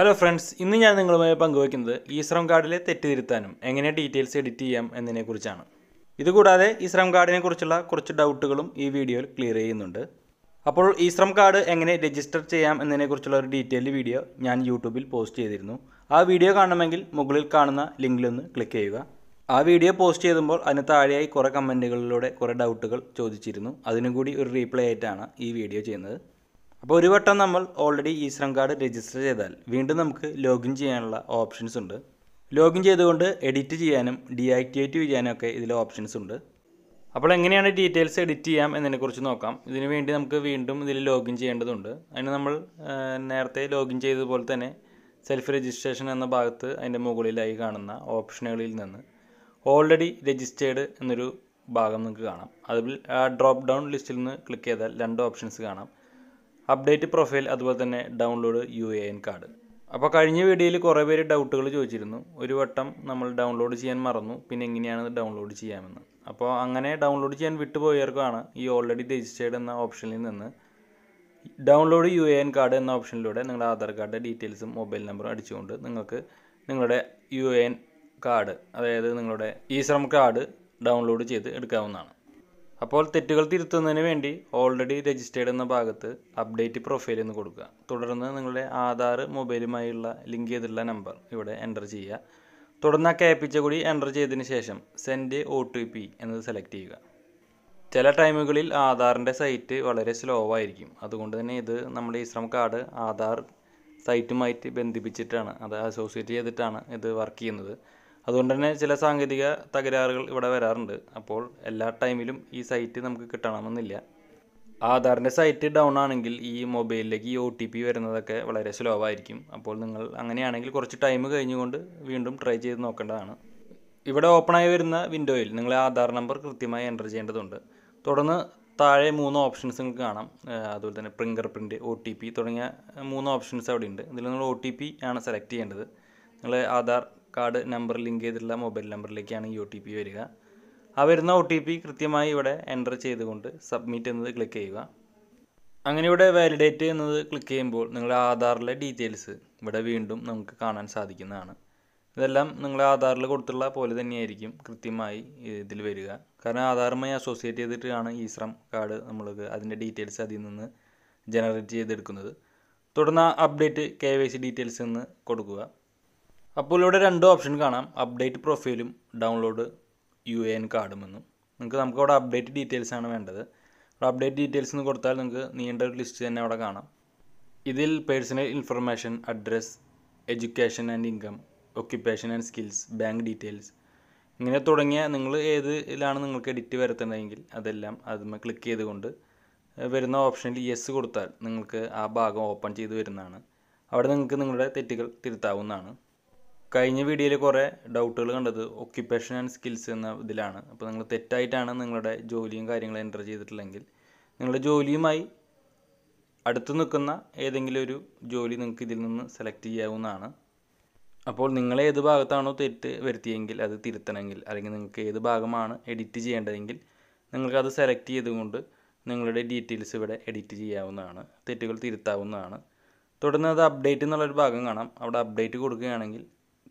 hello friends ഇന്ന് ഞാൻ നിങ്ങളുമായി പങ്കുവയ്ക്കുന്നത് ഈശ്രം കാർഡിലെ തെറ്റ് തിരുത്താനും എങ്ങനെ ഡീറ്റെയിൽസ് എഡിറ്റ് ചെയ്യാം എന്നതിനെക്കുറിച്ചാണ് ഇതുകൂടാതെ ഈശ്രം കാർഡിനെ കുറിച്ചുള്ള കുറച്ച് ഡൗട്ടുകളും ഈ വീഡിയോയിൽ ക്ലിയർ ചെയ്യുന്നുണ്ട് അപ്പോൾ ഈശ്രം കാർഡ് എങ്ങനെ രജിസ്റ്റർ ചെയ്യാം എന്നതിനെക്കുറിച്ചുള്ള ഒരു ഡീറ്റെയിൽഡ് വീഡിയോ ഞാൻ യൂട്യൂബിൽ പോസ്റ്റ് ചെയ്തിരുന്നു ആ വീഡിയോ കാണണമെങ്കിൽ മുകളിൽ കാണുന്ന ലിങ്കിലൊന്ന് ക്ലിക്ക് ചെയ്യുക ആ വീഡിയോ പോസ്റ്റ് ചെയ്തുമ്പോൾ അതിന് താഴെയായി കുറേ കമൻറ്റുകളിലൂടെ കുറേ ഡൗട്ടുകൾ ചോദിച്ചിരുന്നു അതിനും കൂടി ഒരു റീപ്ലൈ ആയിട്ടാണ് ഈ വീഡിയോ ചെയ്യുന്നത് അപ്പോൾ ഒരു വട്ടം നമ്മൾ ഓൾറെഡി ഈ ശ്രം കാർഡ് രജിസ്റ്റർ ചെയ്താൽ വീണ്ടും നമുക്ക് ലോഗിൻ ചെയ്യാനുള്ള ഓപ്ഷൻസ് ഉണ്ട് ലോഗിൻ ചെയ്തുകൊണ്ട് എഡിറ്റ് ചെയ്യാനും ഡീആക്ടിവേറ്റ് ചെയ്യാനും ഒക്കെ ഇതിൽ ഓപ്ഷൻസ് ഉണ്ട് അപ്പോൾ എങ്ങനെയാണ് ഡീറ്റെയിൽസ് എഡിറ്റ് ചെയ്യാം എന്നതിനെക്കുറിച്ച് നോക്കാം ഇതിനു വേണ്ടി നമുക്ക് വീണ്ടും ഇതിൽ ലോഗിൻ ചെയ്യേണ്ടതുണ്ട് അതിന് നമ്മൾ നേരത്തെ ലോഗിൻ ചെയ്തതുപോലെ തന്നെ സെൽഫ് രജിസ്ട്രേഷൻ എന്ന ഭാഗത്ത് അതിൻ്റെ മുകളിലായി കാണുന്ന ഓപ്ഷനുകളിൽ നിന്ന് ഓൾറെഡി രജിസ്റ്റേർഡ് എന്നൊരു ഭാഗം നിങ്ങൾക്ക് കാണാം അതിൽ ആ ഡ്രോപ്പ് ഡൗൺ ലിസ്റ്റിൽ നിന്ന് ക്ലിക്ക് ചെയ്താൽ രണ്ട് ഓപ്ഷൻസ് കാണാം അപ്ഡേറ്റ് പ്രൊഫൈൽ അതുപോലെ തന്നെ download U A N card അപ്പോൾ കഴിഞ്ഞ വീഡിയോയിൽ കുറേ പേര് ഡൗട്ടുകൾ ചോദിച്ചിരുന്നു ഒരു വട്ടം നമ്മൾ ഡൗൺലോഡ് ചെയ്യാൻ മറന്നു പിന്നെ എങ്ങനെയാണ് ഡൗൺലോഡ് ചെയ്യാമെന്ന് അപ്പോൾ അങ്ങനെ ഡൗൺലോഡ് ചെയ്യാൻ വിട്ടുപോയവർക്കാണ് ഈ ഓൾറെഡി രജിസ്റ്റേർഡ് എന്ന ഓപ്ഷനിൽ നിന്ന് download U A N card എന്ന ഓപ്ഷനിലൂടെ നിങ്ങളുടെ ആധാർ കാർഡ് ഡീറ്റെയിൽസും മൊബൈൽ നമ്പറും അടിച്ചുകൊണ്ട് നിങ്ങൾക്ക് നിങ്ങളുടെ യു എ എൻ കാർഡ് അതായത് നിങ്ങളുടെ ഇ ശ്രം കാർഡ് ഡൗൺലോഡ് ചെയ്ത് എടുക്കാവുന്നതാണ് അപ്പോൾ തെറ്റുകൾ തിരുത്തുന്നതിന് വേണ്ടി ഓൾറെഡി രജിസ്റ്റേർഡ് എന്ന ഭാഗത്ത് അപ്ഡേറ്റ് പ്രൊഫൈൽ എന്ന് കൊടുക്കുക തുടർന്ന് നിങ്ങളുടെ ആധാർ മൊബൈലുമായുള്ള ലിങ്ക് ചെയ്തിട്ടുള്ള നമ്പർ ഇവിടെ എൻ്റർ ചെയ്യുക തുടർന്ന് ആ കേപ്പിച്ച കൂടി എൻ്റർ ചെയ്തതിന് ശേഷം സെൻഡ് ഒ ടി പി എന്നത് സെലക്ട് ചെയ്യുക ചില ടൈമുകളിൽ ആധാറിൻ്റെ സൈറ്റ് വളരെ സ്ലോ ആയിരിക്കും അതുകൊണ്ട് തന്നെ ഇത് നമ്മുടെ ഈ കാർഡ് ആധാർ സൈറ്റുമായിട്ട് ബന്ധിപ്പിച്ചിട്ടാണ് അത് അസോസിയേറ്റ് ചെയ്തിട്ടാണ് ഇത് വർക്ക് ചെയ്യുന്നത് അതുകൊണ്ട് തന്നെ ചില സാങ്കേതിക തകരാറുകൾ ഇവിടെ വരാറുണ്ട് അപ്പോൾ എല്ലാ ടൈമിലും ഈ സൈറ്റ് നമുക്ക് കിട്ടണമെന്നില്ല ആധാറിൻ്റെ സൈറ്റ് ഡൗൺ ആണെങ്കിൽ ഈ മൊബൈലിലേക്ക് ഈ ഒ ടി പി വരുന്നതൊക്കെ വളരെ സ്ലോ ആയിരിക്കും അപ്പോൾ നിങ്ങൾ അങ്ങനെയാണെങ്കിൽ കുറച്ച് ടൈം കഴിഞ്ഞുകൊണ്ട് വീണ്ടും ട്രൈ ചെയ്ത് നോക്കേണ്ടതാണ് ഇവിടെ ഓപ്പണായി വരുന്ന വിൻഡോയിൽ നിങ്ങൾ ആധാർ നമ്പർ കൃത്യമായി എൻ്റർ ചെയ്യേണ്ടതുണ്ട് തുടർന്ന് താഴെ മൂന്ന് ഓപ്ഷൻസ് നിങ്ങൾക്ക് കാണാം അതുപോലെ തന്നെ fingerprint O T P തുടങ്ങിയ മൂന്ന് ഓപ്ഷൻസ് അവിടെ ഉണ്ട് ഇതിൽ നിങ്ങൾ ഒ ടി പി ആണ് സെലക്ട് ചെയ്യേണ്ടത് നിങ്ങൾ ആധാർ കാർഡ് നമ്പർ ലിങ്ക് ചെയ്തിട്ടുള്ള മൊബൈൽ നമ്പറിലേക്കാണ് ഈ ഒ ടി പി വരിക ആ വരുന്ന ഒ ടി പി കൃത്യമായി ഇവിടെ എൻ്റർ ചെയ്തുകൊണ്ട് സബ്മിറ്റ് എന്നത് ക്ലിക്ക് ചെയ്യുക അങ്ങനെ ഇവിടെ വാലിഡേറ്റ് എന്നത് ക്ലിക്ക് ചെയ്യുമ്പോൾ നിങ്ങളുടെ ആധാറിലെ ഡീറ്റെയിൽസ് ഇവിടെ വീണ്ടും നമുക്ക് കാണാൻ സാധിക്കുന്നതാണ് ഇതെല്ലാം നിങ്ങൾ ആധാറിൽ കൊടുത്തുള്ള പോലെ തന്നെയായിരിക്കും കൃത്യമായി ഇതിൽ വരിക കാരണം ആധാറുമായി അസോസിയേറ്റ് ചെയ്തിട്ടാണ് ഈ ശ്രം കാർഡ് നമ്മൾക്ക് അതിൻ്റെ ഡീറ്റെയിൽസ് അതിൽ നിന്ന് ജനറേറ്റ് ചെയ്തെടുക്കുന്നത് തുടർന്ന് update K Y C details എന്ന് കൊടുക്കുക അപ്പോൾ ഇവിടെ രണ്ട് ഓപ്ഷൻ കാണാം അപ്ഡേറ്റ് പ്രൊഫൈലും ഡൗൺലോഡ് യു എ എൻ കാർഡും എന്ന് നിങ്ങൾക്ക് നമുക്ക് അവിടെ അപ്ഡേറ്റ് ഡീറ്റെയിൽസ് ആണ് വേണ്ടത് അവിടെ അപ്ഡേറ്റ് ഡീറ്റെയിൽസ് എന്ന് കൊടുത്താൽ നിങ്ങൾക്ക് നീണ്ട ഒരു ലിസ്റ്റ് തന്നെ അവിടെ കാണാം ഇതിൽ personal information address education and income occupation and skills bank details ഇങ്ങനെ തുടങ്ങിയ നിങ്ങൾ ഏതിലാണ് നിങ്ങൾക്ക് എഡിറ്റ് വരുത്തേണ്ടതെങ്കിൽ അതെല്ലാം അതിന്മേൽ ക്ലിക്ക് ചെയ്തുകൊണ്ട് വരുന്ന ഓപ്ഷനിൽ യെസ് കൊടുത്താൽ നിങ്ങൾക്ക് ആ ഭാഗം ഓപ്പൺ ചെയ്ത് വരുന്നതാണ് അവിടെ നിങ്ങൾക്ക് നിങ്ങളുടെ തെറ്റുകൾ തിരുത്താവുന്നതാണ് കഴിഞ്ഞ വീഡിയോയിൽ കുറേ ഡൗട്ടുകൾ കണ്ടത് ഒക്യുപ്പേഷൻ ആൻഡ് സ്കിൽസ് എന്ന ഇതിലാണ് അപ്പോൾ നിങ്ങൾ തെറ്റായിട്ടാണ് നിങ്ങളുടെ ജോലിയും കാര്യങ്ങളും എൻ്റർ ചെയ്തിട്ടില്ലെങ്കിൽ നിങ്ങളുടെ ജോലിയുമായി അടുത്ത് നിൽക്കുന്ന ഏതെങ്കിലും ഒരു ജോലി നിങ്ങൾക്ക് ഇതിൽ നിന്ന് സെലക്ട് ചെയ്യാവുന്നതാണ് അപ്പോൾ നിങ്ങൾ ഏത് ഭാഗത്താണോ തെറ്റ് വരുത്തിയെങ്കിൽ അത് തിരുത്തണമെങ്കിൽ അല്ലെങ്കിൽ നിങ്ങൾക്ക് ഏത് ഭാഗമാണ് എഡിറ്റ് ചെയ്യേണ്ടതെങ്കിൽ നിങ്ങൾക്കത് സെലക്ട് ചെയ്തുകൊണ്ട് നിങ്ങളുടെ ഡീറ്റെയിൽസ് ഇവിടെ എഡിറ്റ് ചെയ്യാവുന്നതാണ് തെറ്റുകൾ തിരുത്താവുന്നതാണ് തുടർന്ന് അത് അപ്ഡേറ്റ് എന്നുള്ളൊരു ഭാഗം കാണാം അവിടെ അപ്ഡേറ്റ് കൊടുക്കുകയാണെങ്കിൽ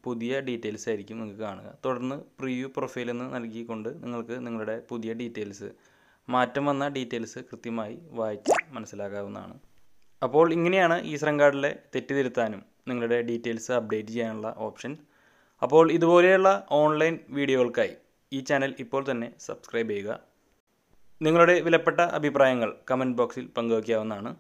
പുതിയ ഡീറ്റെയിൽസ് ആയിരിക്കും നിങ്ങൾക്ക് കാണുക തുടർന്ന് പ്രിവ്യൂ പ്രൊഫൈൽ എന്ന് നൽകിക്കൊണ്ട് നിങ്ങൾക്ക് നിങ്ങളുടെ പുതിയ ഡീറ്റെയിൽസ് മാറ്റം വന്ന ഡീറ്റെയിൽസ് കൃത്യമായി വായിച്ച് മനസ്സിലാക്കാവുന്നതാണ് അപ്പോൾ ഇങ്ങനെയാണ് ഈ ശ്രം കാർഡിലെ തെറ്റിതിരുത്താനും തിരുത്താനും നിങ്ങളുടെ ഡീറ്റെയിൽസ് അപ്ഡേറ്റ് ചെയ്യാനുള്ള ഓപ്ഷൻ അപ്പോൾ ഇതുപോലെയുള്ള ഓൺലൈൻ വീഡിയോകൾക്കായി ഈ ചാനൽ ഇപ്പോൾ തന്നെ സബ്സ്ക്രൈബ് ചെയ്യുക നിങ്ങളുടെ വിലപ്പെട്ട അഭിപ്രായങ്ങൾ കമൻറ്റ് ബോക്സിൽ പങ്കുവയ്ക്കാവുന്നതാണ്